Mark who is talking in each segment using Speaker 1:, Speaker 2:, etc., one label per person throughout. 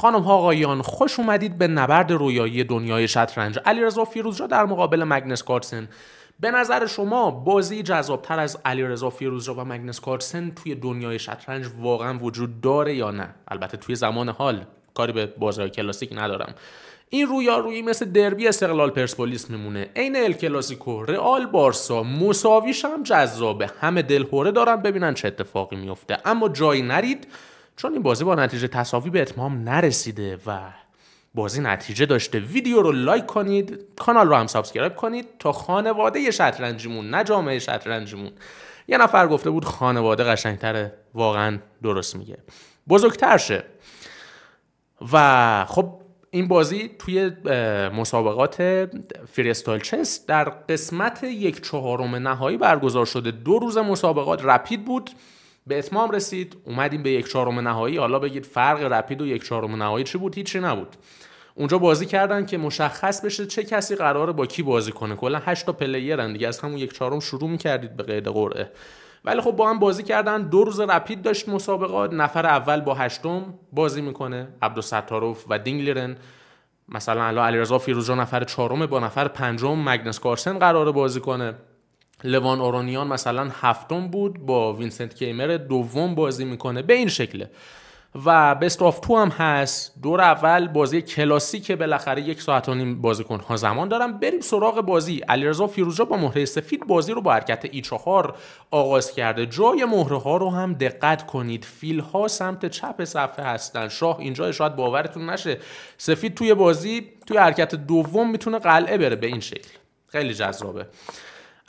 Speaker 1: خانم ها آقایان خوش اومدید به نبرد رویایی دنیای شطرنج علیرضا فیروزجا در مقابل مگنس کارسن به نظر شما بازی جذابتر از علیرضا فیروزجا و مگنس کارسن توی دنیای شطرنج واقعا وجود داره یا نه البته توی زمان حال کاری به بازی کلاسیک ندارم این رویی مثل دربی استقلال پرسپولیس میمونه عین ال کلاسیکو رئال بارسا مساویش هم جذابه همه دلهوره دارن ببینن چه اتفاقی میفته اما جایی نرید چون این بازی با نتیجه تصاوی به اتمام نرسیده و بازی نتیجه داشته ویدیو رو لایک کنید کانال رو هم سابسکرایب کنید تا خانواده شطرنجیمون نه جامعه شطرنجیمون یه نفر گفته بود خانواده قشنگتره واقعا درست میگه بزرگتر شه و خب این بازی توی مسابقات فریستال چس در قسمت یک چهارم نهایی برگزار شده دو روز مسابقات رپید بود به اتمام رسید اومدیم به یک چهارم نهایی حالا بگید فرق رپید و یک چهارم نهایی چی بود هیچی نبود اونجا بازی کردن که مشخص بشه چه کسی قراره با کی بازی کنه کلا 8 تا پلیرن دیگه از همون یک چهارم شروع میکردید به قید قرعه ولی خب با هم بازی کردن دو روز رپید داشت مسابقات نفر اول با هشتم بازی میکنه عبدالستاروف و دینگلرن مثلا الان علیرضا فیروزجان نفر چهارم با نفر پنجم مگنس کارسن قراره بازی کنه لوان اورونیان مثلا هفتم بود با وینسنت کیمر دوم بازی میکنه به این شکله و بست آف تو هم هست دور اول بازی که بالاخره یک ساعت و نیم بازیکن ها زمان دارم بریم سراغ بازی علیرضا فیروزا با مهره سفید بازی رو با حرکت ای چهار آغاز کرده جای مهره ها رو هم دقت کنید فیل ها سمت چپ صفحه هستن شاه اینجا شاید باورتون نشه سفید توی بازی توی حرکت دوم میتونه قلعه بره به این شکل خیلی جذابه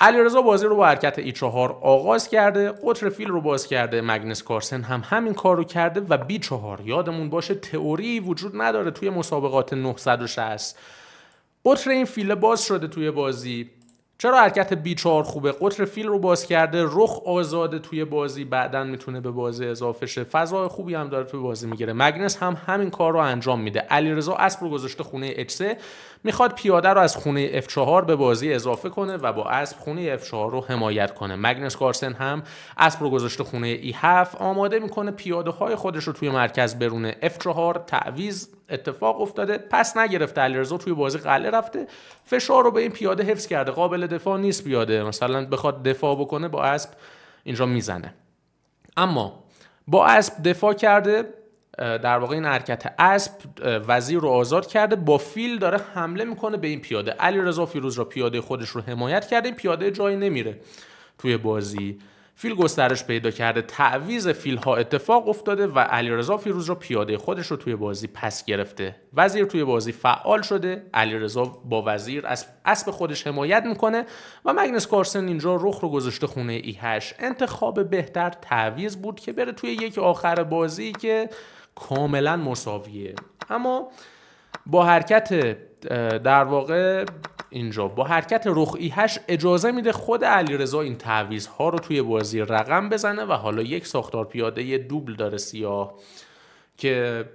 Speaker 1: علیرضا بازی رو با حرکت ای چهار آغاز کرده قطر فیل رو باز کرده مگنس کارسن هم همین کار رو کرده و بی چهار یادمون باشه تئوری وجود نداره توی مسابقات 960 قطر این فیل باز شده توی بازی چرا حرکت بی چهار خوبه قطر فیل رو باز کرده رخ آزاده توی بازی بعدا میتونه به بازی اضافه شه فضا خوبی هم داره توی بازی میگیره مگنس هم همین کار رو انجام میده علیرضا اسب رو گذاشته خونه اچ میخواد پیاده رو از خونه F4 به بازی اضافه کنه و با اسب خونه F4 رو حمایت کنه مگنس کارسن هم اسب رو گذاشته خونه E7 آماده میکنه پیاده های خودش رو توی مرکز برونه F4 تعویز اتفاق افتاده پس نگرفت علیرضا توی بازی قله رفته فشار رو به این پیاده حفظ کرده قابل دفاع نیست پیاده مثلا بخواد دفاع بکنه با اسب اینجا میزنه اما با اسب دفاع کرده در واقع این حرکت اسب وزیر رو آزاد کرده با فیل داره حمله میکنه به این پیاده علی رضا فیروز را پیاده خودش رو حمایت کرده این پیاده جایی نمیره توی بازی فیل گسترش پیدا کرده تعویز فیل ها اتفاق افتاده و علی رضا فیروز رو پیاده خودش رو توی بازی پس گرفته وزیر توی بازی فعال شده رضا با وزیر از اسب خودش حمایت میکنه و مگنس کارسن اینجا رخ رو گذاشته خونه ای هش انتخاب بهتر تعویز بود که بره توی یک آخر بازی که کاملا مساویه اما با حرکت در واقع اینجا با حرکت رخ هش اجازه میده خود علیرضا این تعویض ها رو توی بازی رقم بزنه و حالا یک ساختار پیاده دوبل داره سیاه که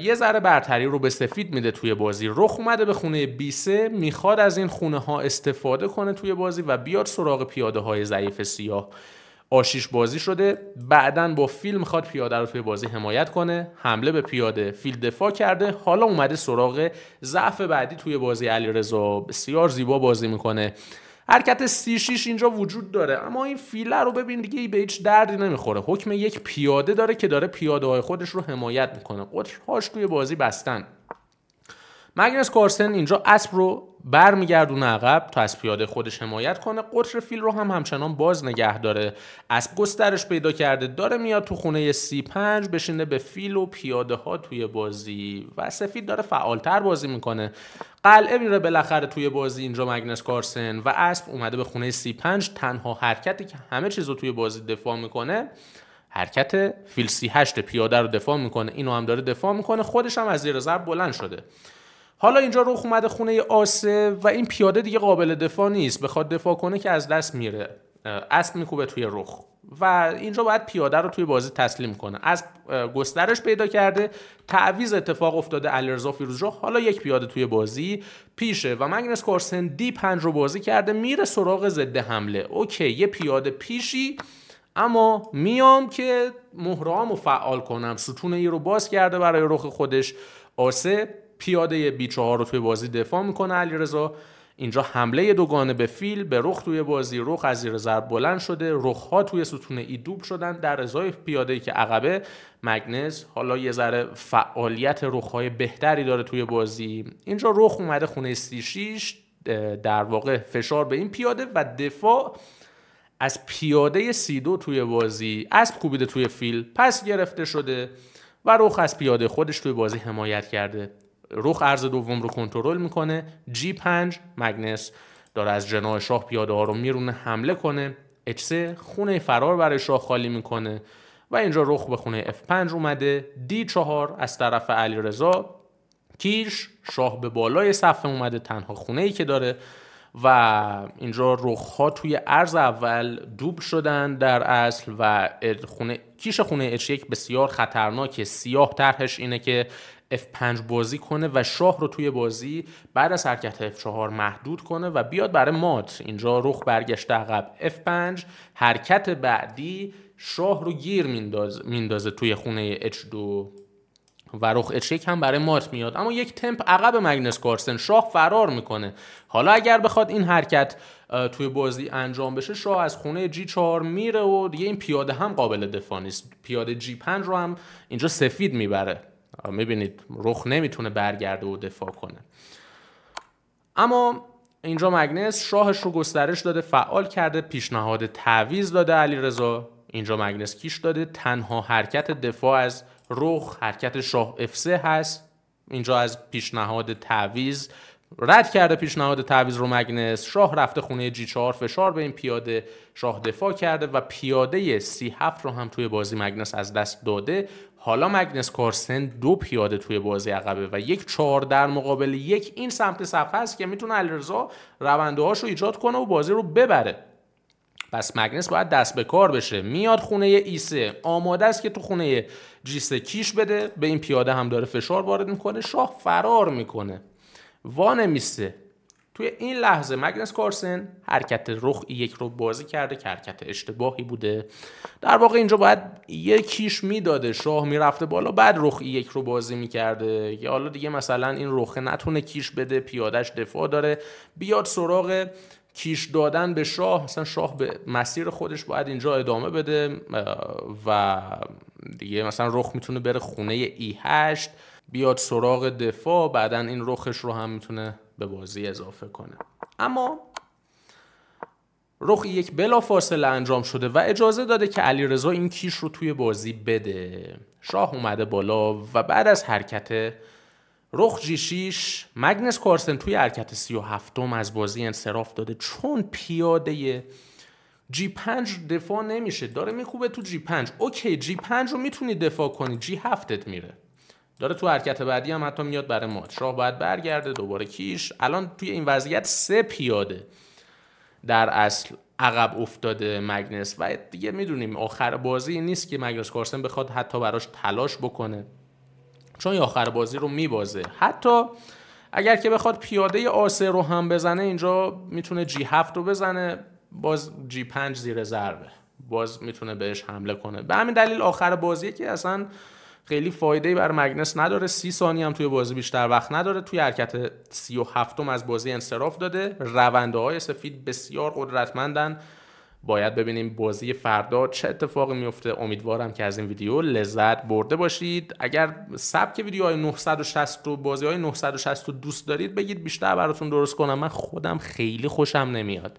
Speaker 1: یه ذره برتری رو به سفید میده توی بازی رخ اومده به خونه سه میخواد از این خونه ها استفاده کنه توی بازی و بیاد سراغ پیاده های ضعیف سیاه آشیش بازی شده بعدا با فیل میخواد پیاده رو توی بازی حمایت کنه حمله به پیاده فیل دفاع کرده حالا اومده سراغ ضعف بعدی توی بازی علیرضا بسیار زیبا بازی میکنه حرکت 36 اینجا وجود داره اما این فیله رو ببین دیگه به هیچ دردی نمیخوره حکم یک پیاده داره که داره پیاده های خودش رو حمایت میکنه قطرهاش توی بازی بستن مگنس کارسن اینجا اسب رو برمیگردونه عقب تا از پیاده خودش حمایت کنه قطر فیل رو هم همچنان باز نگه داره اسب گسترش پیدا کرده داره میاد تو خونه سی پنج بشینه به فیل و پیاده ها توی بازی و سفید داره فعالتر بازی میکنه قلعه میره بالاخره توی بازی اینجا مگنس کارسن و اسب اومده به خونه سی پنج تنها حرکتی که همه چیز رو توی بازی دفاع میکنه حرکت فیل سی هشت پیاده رو دفاع میکنه اینو هم داره دفاع میکنه خودش هم از زیر ضرب بلند شده حالا اینجا رخ اومده خونه آسه و این پیاده دیگه قابل دفاع نیست بخواد دفاع کنه که از دست میره اسب میکوبه توی رخ و اینجا باید پیاده رو توی بازی تسلیم کنه از گسترش پیدا کرده تعویز اتفاق افتاده علیرضا رو حالا یک پیاده توی بازی پیشه و مگنس کارسن دی پنج رو بازی کرده میره سراغ ضد حمله اوکی یه پیاده پیشی اما میام که مهرام رو فعال کنم ستون ای رو باز کرده برای رخ خودش آسه پیاده بی رو توی بازی دفاع میکنه علیرضا اینجا حمله دوگانه به فیل به رخ توی بازی رخ از زیر ضرب بلند شده رخ ها توی ستون ای دوب شدن در ازای پیاده که عقبه مگنز حالا یه ذره فعالیت رخ های بهتری داره توی بازی اینجا رخ اومده خونه شیش در واقع فشار به این پیاده و دفاع از پیاده دو توی بازی اسب کوبیده توی فیل پس گرفته شده و رخ از پیاده خودش توی بازی حمایت کرده رخ ارز دوم رو کنترل میکنه G5 مگنس داره از جناح شاه پیاده ها رو میرونه حمله کنه H3 خونه فرار برای شاه خالی میکنه و اینجا رخ به خونه F5 اومده دی 4 از طرف علیرضا کیش شاه به بالای صفحه اومده تنها خونه ای که داره و اینجا رخ ها توی عرض اول دوب شدن در اصل و خونه کیش خونه H1 بسیار خطرناکه سیاه طرحش اینه که F5 بازی کنه و شاه رو توی بازی بعد از حرکت F4 محدود کنه و بیاد برای مات اینجا رخ برگشته عقب F5 حرکت بعدی شاه رو گیر میندازه توی خونه H2 و رخ 1 هم برای مات میاد اما یک تمپ عقب مگنس کارسن شاه فرار میکنه حالا اگر بخواد این حرکت توی بازی انجام بشه شاه از خونه g 4 میره و دیگه این پیاده هم قابل دفاع نیست پیاده g 5 رو هم اینجا سفید میبره میبینید رخ نمیتونه برگرده و دفاع کنه اما اینجا مگنس شاهش رو گسترش داده فعال کرده پیشنهاد تعویز داده علیرضا اینجا مگنس کیش داده تنها حرکت دفاع از رخ حرکت شاه افسه هست اینجا از پیشنهاد تعویز رد کرده پیشنهاد تعویض رو مگنس شاه رفته خونه جی 4 فشار به این پیاده شاه دفاع کرده و پیاده سی 7 رو هم توی بازی مگنس از دست داده حالا مگنس کارسن دو پیاده توی بازی عقبه و یک چهار در مقابل یک این سمت صفحه است که میتونه علیرضا رونده رو ایجاد کنه و بازی رو ببره پس مگنس باید دست به کار بشه میاد خونه ایسه آماده است که تو خونه جیسه کیش بده به این پیاده هم داره فشار وارد میکنه شاه فرار میکنه میسه توی این لحظه مگنس کارسن حرکت رخ یک رو بازی کرده که حرکت اشتباهی بوده در واقع اینجا باید یکیش میداده شاه میرفته بالا بعد رخ یک رو بازی میکرده یا حالا دیگه مثلا این رخ نتونه کیش بده پیادش دفاع داره بیاد سراغ کیش دادن به شاه مثلا شاه به مسیر خودش باید اینجا ادامه بده و دیگه مثلا رخ میتونه بره خونه ای 8 بیاد سراغ دفاع بعدا این رخش رو هم میتونه به بازی اضافه کنه اما رخ یک بلا فاصله انجام شده و اجازه داده که علیرضا این کیش رو توی بازی بده شاه اومده بالا و بعد از حرکت رخ جی 6 مگنس کارسن توی حرکت هفتم از بازی انصراف داده چون پیاده جی 5 دفاع نمیشه داره میکوبه تو جی 5 اوکی جی 5 رو میتونی دفاع کنی جی 7 میره داره تو حرکت بعدی هم حتی میاد برای مات شاه باید برگرده دوباره کیش الان توی این وضعیت سه پیاده در اصل عقب افتاده مگنس و دیگه میدونیم آخر بازی نیست که مگنس کارسن بخواد حتی براش تلاش بکنه چون آخر بازی رو میبازه حتی اگر که بخواد پیاده آسه رو هم بزنه اینجا میتونه جی هفت رو بزنه باز جی پنج زیر ضربه باز میتونه بهش حمله کنه به همین دلیل آخر بازیه که اصلا خیلی فایده بر مگنس نداره سی ثانی هم توی بازی بیشتر وقت نداره توی حرکت سی و هفتم از بازی انصراف داده رونده های سفید بسیار قدرتمندن باید ببینیم بازی فردا چه اتفاقی میفته امیدوارم که از این ویدیو لذت برده باشید اگر سبک ویدیوهای 960 رو بازی های 960 رو دوست دارید بگید بیشتر براتون درست کنم من خودم خیلی خوشم نمیاد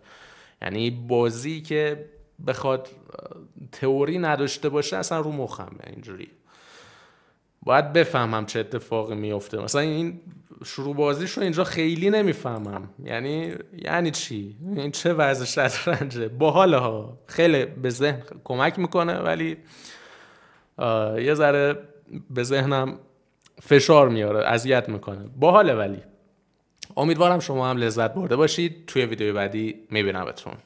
Speaker 1: یعنی بازی که بخواد تئوری نداشته باشه اصلا رو مخمه اینجوری باید بفهمم چه اتفاقی میفته مثلا این شروع بازیش رو اینجا خیلی نمیفهمم یعنی یعنی چی این چه وضع شطرنجه باحال ها خیلی به ذهن کمک میکنه ولی یه ذره به ذهنم فشار میاره اذیت میکنه باحاله ولی امیدوارم شما هم لذت برده باشید توی ویدیو بعدی میبینمتون